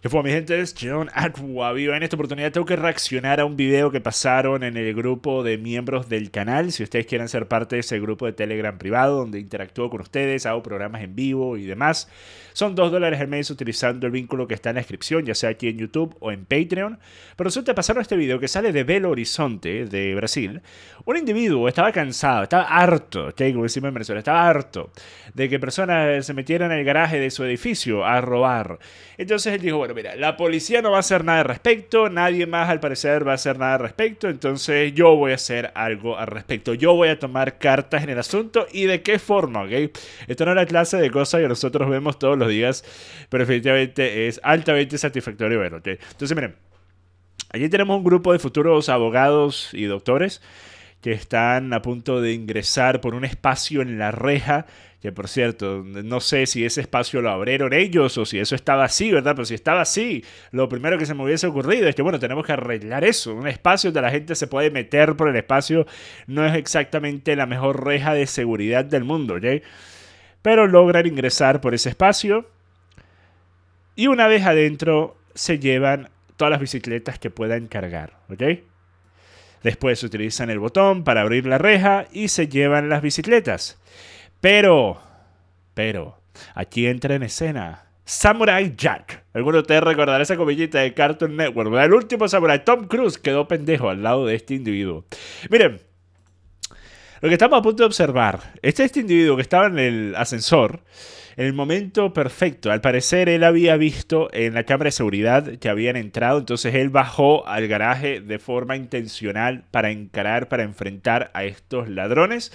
¿Qué fue mi gente, es John En esta oportunidad tengo que reaccionar a un video que pasaron en el grupo de miembros del canal. Si ustedes quieren ser parte de ese grupo de Telegram privado, donde interactúo con ustedes, hago programas en vivo y demás, son dos dólares al mes utilizando el vínculo que está en la descripción, ya sea aquí en YouTube o en Patreon. Pero resulta pasaron este video que sale de Belo Horizonte, de Brasil. Un individuo estaba cansado, estaba harto, que como decimos en Venezuela, estaba harto de que personas se metieran en el garaje de su edificio a robar. Entonces él dijo, mira, la policía no va a hacer nada al respecto, nadie más al parecer va a hacer nada al respecto, entonces yo voy a hacer algo al respecto, yo voy a tomar cartas en el asunto y de qué forma, ¿ok? Esto no es la clase de cosas que nosotros vemos todos los días, pero efectivamente es altamente satisfactorio verlo, Entonces, miren, allí tenemos un grupo de futuros abogados y doctores que están a punto de ingresar por un espacio en la reja, que por cierto, no sé si ese espacio lo abrieron ellos o si eso estaba así, ¿verdad? Pero si estaba así, lo primero que se me hubiese ocurrido es que, bueno, tenemos que arreglar eso. Un espacio donde la gente se puede meter por el espacio no es exactamente la mejor reja de seguridad del mundo, ¿ok? Pero logran ingresar por ese espacio y una vez adentro se llevan todas las bicicletas que puedan cargar, ¿ok? Después utilizan el botón para abrir la reja y se llevan las bicicletas. Pero, pero, aquí entra en escena Samurai Jack. Alguno de ustedes recordarán esa comillita de Cartoon Network. El último Samurai, Tom Cruise, quedó pendejo al lado de este individuo. Miren, lo que estamos a punto de observar es este individuo que estaba en el ascensor en el momento perfecto. Al parecer él había visto en la cámara de seguridad que habían entrado, entonces él bajó al garaje de forma intencional para encarar, para enfrentar a estos ladrones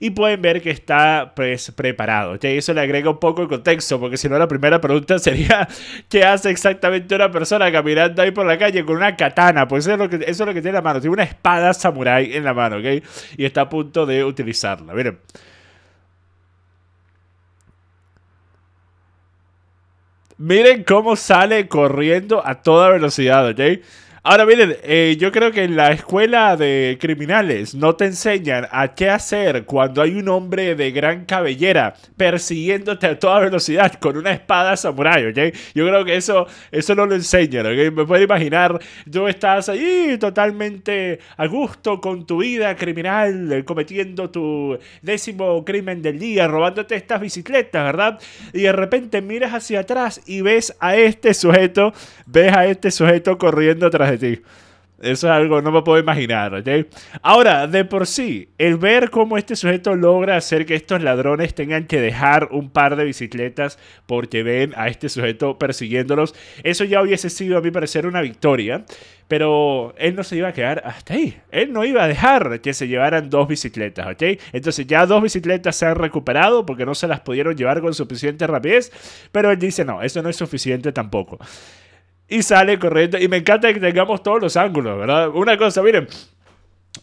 y pueden ver que está pues, preparado. ¿okay? Eso le agrega un poco de contexto, porque si no la primera pregunta sería ¿qué hace exactamente una persona caminando ahí por la calle con una katana? Pues eso es lo que, eso lo que tiene en la mano, tiene una espada samurai en la mano, ¿ok? Y está a punto de utilizarla. Miren. Miren cómo sale corriendo a toda velocidad, ¿ok? Ahora miren, eh, yo creo que en la escuela de criminales no te enseñan a qué hacer cuando hay un hombre de gran cabellera persiguiéndote a toda velocidad con una espada samurai, ¿ok? Yo creo que eso, eso no lo enseñan, ¿ok? Me puedo imaginar, tú estás ahí totalmente a gusto con tu vida criminal, eh, cometiendo tu décimo crimen del día, robándote estas bicicletas, ¿verdad? Y de repente miras hacia atrás y ves a este sujeto, ves a este sujeto corriendo tras Eso es algo, que no me puedo imaginar, ¿ok? Ahora, de por sí, el ver cómo este sujeto logra hacer que estos ladrones tengan que dejar un par de bicicletas porque ven a este sujeto persiguiéndolos, eso ya hubiese sido, a mi parecer, una victoria. Pero él no se iba a quedar hasta ahí. Él no iba a dejar que se llevaran dos bicicletas, ¿ok? Entonces ya dos bicicletas se han recuperado porque no se las pudieron llevar con suficiente rapidez. Pero él dice, no, eso no es suficiente tampoco y sale correcto. Y me encanta que tengamos todos los ángulos, ¿verdad? Una cosa, miren,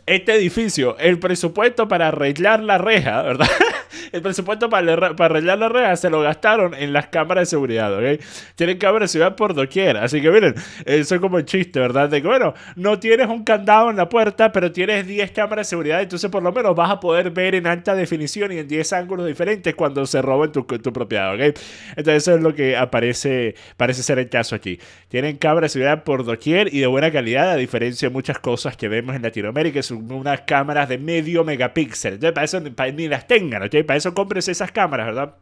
este edificio, el presupuesto para arreglar la reja, ¿verdad? El presupuesto para, arreglar la red se lo gastaron en las cámaras de seguridad, ¿ok? Tienen cámaras de seguridad por doquier. Así que miren, eso es como el chiste, ¿verdad? De que, bueno, no tienes un candado en la puerta, pero tienes 10 cámaras de seguridad. Entonces, por lo menos vas a poder ver en alta definición y en 10 ángulos diferentes cuando se roben tu, propiedad, ¿ok? Entonces, eso es lo que aparece, parece ser el caso aquí. Tienen cámaras de seguridad por doquier y de buena calidad, a diferencia de muchas cosas que vemos en Latinoamérica, son unas cámaras de medio megapíxel. Entonces, para eso ni, ni las tengan, ¿ok? Para eso compres esas cámaras, ¿verdad?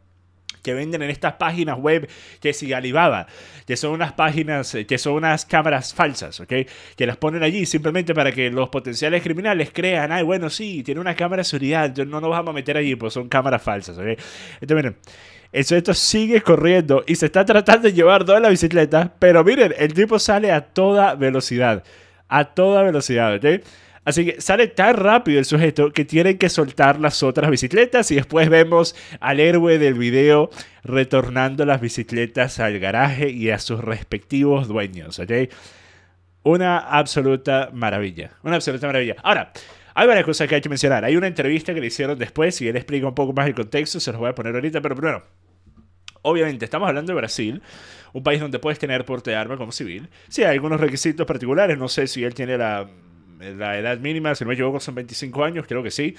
que venden en estas páginas web que si Alibaba, que son unas páginas, eh, que son unas cámaras falsas, ¿ok? Que las ponen allí simplemente para que los potenciales criminales crean, ay, bueno, sí, tiene una cámara de seguridad, no nos vamos a meter allí, pues son cámaras falsas, ¿ok? Entonces, miren, eso, esto sigue corriendo y se está tratando de llevar toda la bicicleta, pero miren, el tipo sale a toda velocidad, a toda velocidad, ¿ok? Así que sale tan rápido el sujeto que tienen que soltar las otras bicicletas y después vemos al héroe del video retornando las bicicletas al garaje y a sus respectivos dueños, ¿ok? Una absoluta maravilla, una absoluta maravilla. Ahora, hay varias cosas que hay que mencionar. Hay una entrevista que le hicieron después y él explica un poco más el contexto, se los voy a poner ahorita, pero primero, obviamente estamos hablando de Brasil, un país donde puedes tener porte de arma como civil. Sí, hay algunos requisitos particulares, no sé si él tiene la la edad mínima, si no me equivoco, son 25 años, creo que sí.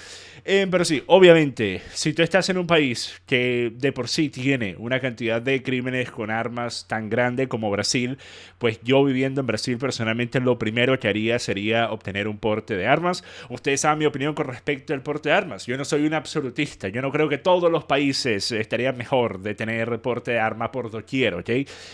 Eh, pero sí, obviamente, si tú estás en un país que de por sí tiene una cantidad de crímenes con armas tan grande como Brasil, pues yo viviendo en Brasil personalmente lo primero que haría sería obtener un porte de armas. Ustedes saben mi opinión con respecto al porte de armas. Yo no soy un absolutista, yo no creo que todos los países estarían mejor de tener porte de arma por doquier, ¿ok?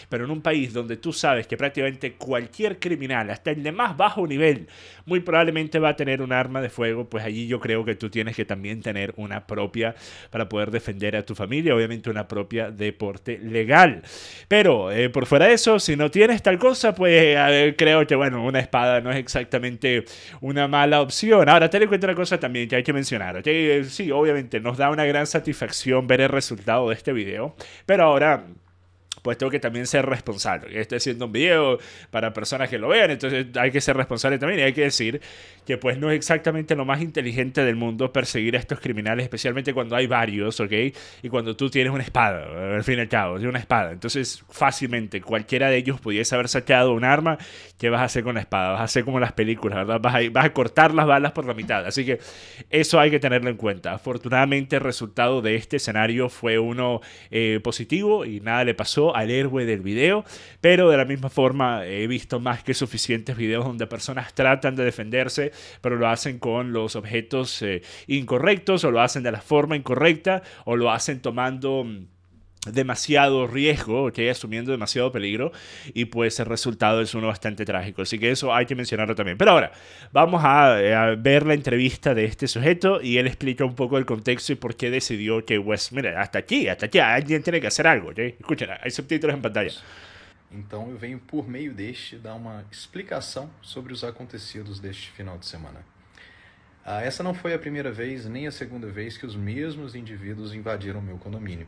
Pero en un país donde tú sabes que prácticamente cualquier criminal, hasta el de más bajo nivel, muy probablemente va a tener un arma de fuego, pues allí yo creo que tú tienes que también tener una propia para poder defender a tu familia, obviamente una propia deporte legal. Pero eh, por fuera de eso, si no tienes tal cosa, pues creo que bueno, una espada no es exactamente una mala opción. Ahora, ten en cuenta una cosa también que hay que mencionar, si eh, Sí, obviamente nos da una gran satisfacción ver el resultado de este video, pero ahora pues tengo que también ser responsable. Estoy haciendo un video para personas que lo vean, entonces hay que ser responsable también y hay que decir que pues no es exactamente lo más inteligente del mundo perseguir a estos criminales, especialmente cuando hay varios, ¿ok? Y cuando tú tienes una espada, al fin y al cabo, una espada. Entonces fácilmente cualquiera de ellos pudiese haber sacado un arma, ¿qué vas a hacer con la espada? Vas a hacer como las películas, ¿verdad? Vas a, cortar las balas por la mitad. Así que eso hay que tenerlo en cuenta. Afortunadamente el resultado de este escenario fue uno eh, positivo y nada le pasó al héroe del video, pero de la misma forma eh, he visto más que suficientes videos donde personas tratan de defenderse, pero lo hacen con los objetos eh, incorrectos o lo hacen de la forma incorrecta o lo hacen tomando mm, demasiado riesgo, ¿ok? Asumiendo demasiado peligro y pues el resultado es uno bastante trágico. Así que eso hay que mencionarlo también. Pero ahora, vamos a, eh, ver la entrevista de este sujeto y él explica un poco el contexto y por qué decidió que West, mira, hasta aquí, hasta aquí, alguien tiene que hacer algo, ¿ok? Escuchen, hay subtítulos en pantalla. Entonces, yo vengo por meio deste dar una explicación sobre los acontecidos deste final de semana. Ah, essa não foi a primeira vez nem a segunda vez que os mesmos indivíduos invadiram meu condomínio.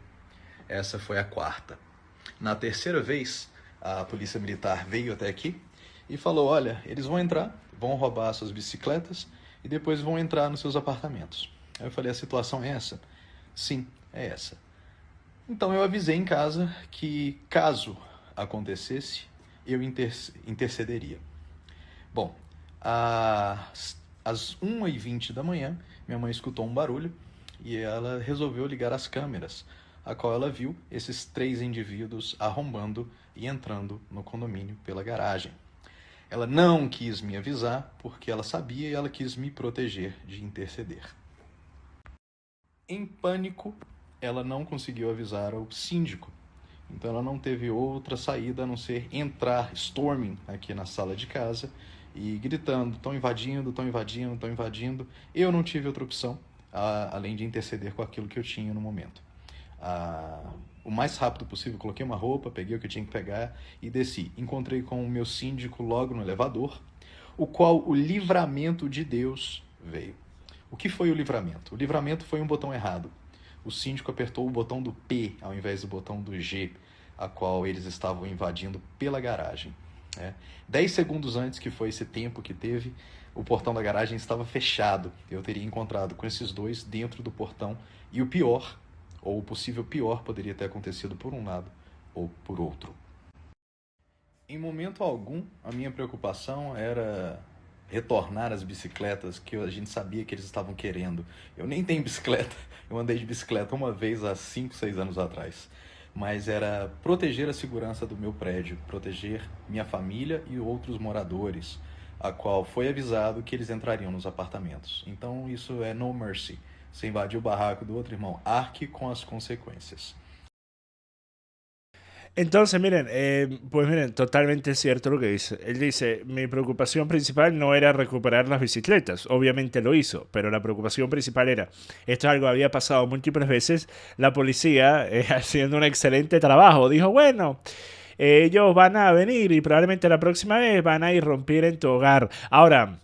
Essa foi a quarta. Na terceira vez, a polícia militar veio até aqui e falou: olha, eles vão entrar, vão roubar suas bicicletas e depois vão entrar nos seus apartamentos. Aí eu falei: a situação é essa? Sim, é essa. Então eu avisei em casa que caso acontecesse, eu intercederia. Bom, às, às 1h20 da manhã, minha mãe escutou um barulho e ela resolveu ligar as câmeras a qual ela viu esses três indivíduos arrombando e entrando no condomínio pela garagem. Ela não quis me avisar porque ela sabia e ela quis me proteger de interceder. Em pânico, ela não conseguiu avisar ao síndico. Então ela não teve outra saída a não ser entrar storming aqui na sala de casa e gritando: estão invadindo, estão invadindo, estão invadindo. Eu não tive outra opção a, além de interceder com aquilo que eu tinha no momento o mais rápido possível, coloquei uma roupa, peguei o que tinha que pegar e desci. Encontrei com o meu síndico logo no elevador, o qual o livramento de Deus veio. O que foi o livramento? O livramento foi um botão errado. O síndico apertou o botão do P ao invés do botão do G, a qual eles estavam invadindo pela garagem. Né? Dez segundos antes que foi esse tempo que teve, o portão da garagem estava fechado. Eu teria encontrado com esses dois dentro do portão. E o pior ou o possível pior poderia ter acontecido por um lado ou por outro. Em momento algum, a minha preocupação era retornar as bicicletas que a gente sabia que eles estavam querendo. Eu nem tenho bicicleta, eu andei de bicicleta uma vez há 5, 6 anos atrás. Mas era proteger a segurança do meu prédio, proteger minha família e outros moradores, a qual foi avisado que eles entrariam nos apartamentos. Então isso é no mercy. Se invadió el barraco do otro irmão. Arque com las consecuencias. Entonces, miren, eh, pues miren, totalmente cierto lo que dice. Él dice, mi preocupación principal no era recuperar las bicicletas, obviamente lo hizo, pero la preocupación principal era, esto es algo había pasado múltiples veces, la policía, eh, haciendo un excelente trabajo, dijo, bueno, ellos van a venir y probablemente la próxima vez van a ir romper en tu hogar. Ahora,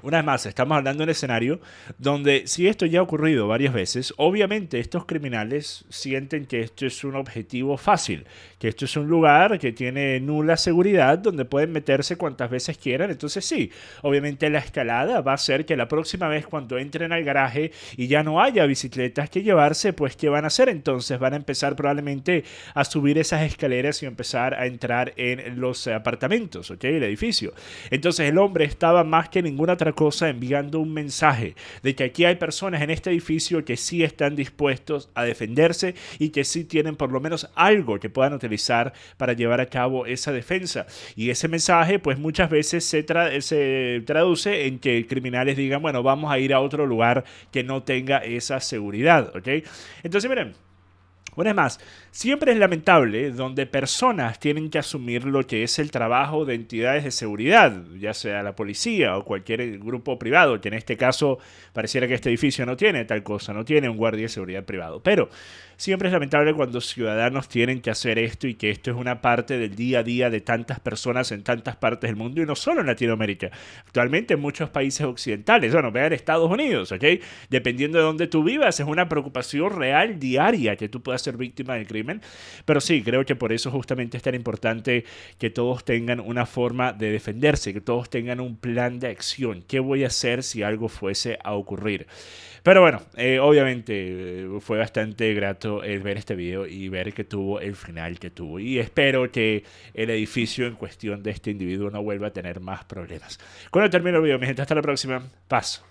una vez más, estamos hablando de un escenario donde si esto ya ha ocurrido varias veces, obviamente estos criminales sienten que esto es un objetivo fácil, que esto es un lugar que tiene nula seguridad, donde pueden meterse cuantas veces quieran. Entonces sí, obviamente la escalada va a ser que la próxima vez cuando entren al garaje y ya no haya bicicletas que llevarse, pues ¿qué van a hacer? Entonces van a empezar probablemente a subir esas escaleras y empezar a entrar en los apartamentos, ¿ok? El edificio. Entonces el hombre estaba más que ninguna cosa enviando un mensaje de que aquí hay personas en este edificio que sí están dispuestos a defenderse y que sí tienen por lo menos algo que puedan utilizar para llevar a cabo esa defensa. Y ese mensaje pues muchas veces se, se traduce en que criminales digan, bueno, vamos a ir a otro lugar que no tenga esa seguridad, ¿ok? Entonces miren, bueno, es más, siempre es lamentable donde personas tienen que asumir lo que es el trabajo de entidades de seguridad, ya sea la policía o cualquier eh, grupo privado, que en este caso pareciera que este edificio no tiene tal cosa, no tiene un guardia de seguridad privado. Pero siempre es lamentable cuando ciudadanos tienen que hacer esto y que esto es una parte del día a día de tantas personas en tantas partes del mundo y no solo en Latinoamérica. Actualmente en muchos países occidentales, bueno, vean Estados Unidos, ¿ok? Dependiendo de dónde tú vivas, es una preocupación real diaria que tú puedas víctima del crimen. Pero sí, creo que por eso justamente es tan importante que todos tengan una forma de defenderse, que todos tengan un plan de acción. ¿Qué voy a hacer si algo fuese a ocurrir? Pero bueno, eh, obviamente eh, fue bastante grato el eh, ver este video y ver que tuvo el final que tuvo. Y espero que el edificio en cuestión de este individuo no vuelva a tener más problemas. Con termino el video, mi gente, hasta la próxima. Paso.